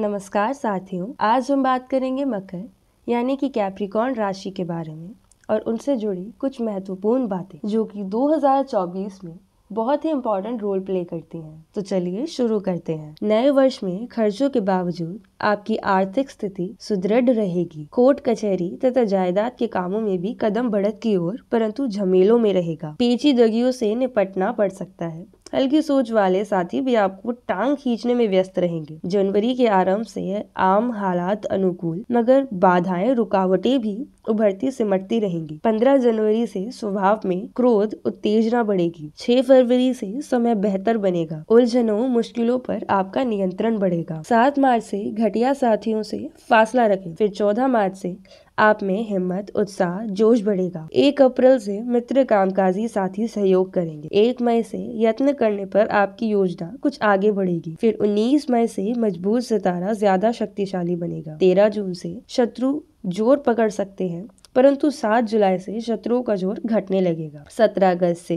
नमस्कार साथियों आज हम बात करेंगे मकर यानी कि कैप्रिकॉन राशि के बारे में और उनसे जुड़ी कुछ महत्वपूर्ण बातें जो कि 2024 में बहुत ही इम्पोर्टेंट रोल प्ले करती हैं तो चलिए शुरू करते हैं नए वर्ष में खर्चों के बावजूद आपकी आर्थिक स्थिति सुदृढ़ रहेगी कोर्ट कचहरी तथा जायदाद के कामों में भी कदम बढ़त की ओर परंतु झमेलों में रहेगा पेची दगियों से निपटना पड़ सकता है हल्की सोच वाले साथी भी आपको टांग खींचने में व्यस्त रहेंगे जनवरी के आरंभ से आम हालात अनुकूल मगर बाधाएं रुकावटें भी उभरती सिमटती रहेंगी 15 जनवरी से स्वभाव में क्रोध उत्तेजना बढ़ेगी 6 फरवरी से समय बेहतर बनेगा उलझनों मुश्किलों पर आपका नियंत्रण बढ़ेगा 7 मार्च से घटिया साथियों से फासला रखें फिर 14 मार्च से आप में हिम्मत उत्साह जोश बढ़ेगा एक अप्रैल से मित्र कामकाजी साथी सहयोग करेंगे एक मई से यत्न करने पर आपकी योजना कुछ आगे बढ़ेगी फिर उन्नीस मई से मजबूत सितारा ज्यादा शक्तिशाली बनेगा तेरह जून से शत्रु जोर पकड़ सकते हैं परंतु 7 जुलाई से शत्रुओं का जोर घटने लगेगा 17 अगस्त से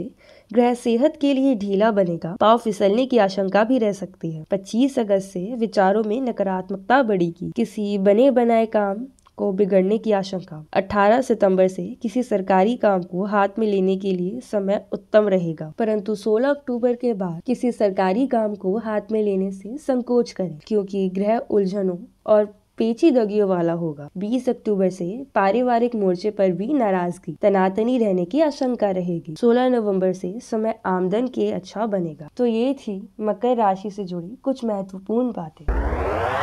ग्रह सेहत के लिए ढीला बनेगा पाव फिसलने की आशंका भी रह सकती है 25 अगस्त से विचारों में नकारात्मकता बढ़ेगी किसी बने बनाए काम को बिगड़ने की आशंका 18 सितंबर से किसी सरकारी काम को हाथ में लेने के लिए समय उत्तम रहेगा परंतु 16 अक्टूबर के बाद किसी सरकारी काम को हाथ में लेने से संकोच करें क्योंकि ग्रह उलझनों और पेचीदगियों वाला होगा 20 अक्टूबर से पारिवारिक मोर्चे पर भी नाराजगी तनातनी रहने की आशंका रहेगी 16 नवंबर से समय आमदन के अच्छा बनेगा तो ये थी मकर राशि से जुड़ी कुछ महत्वपूर्ण बातें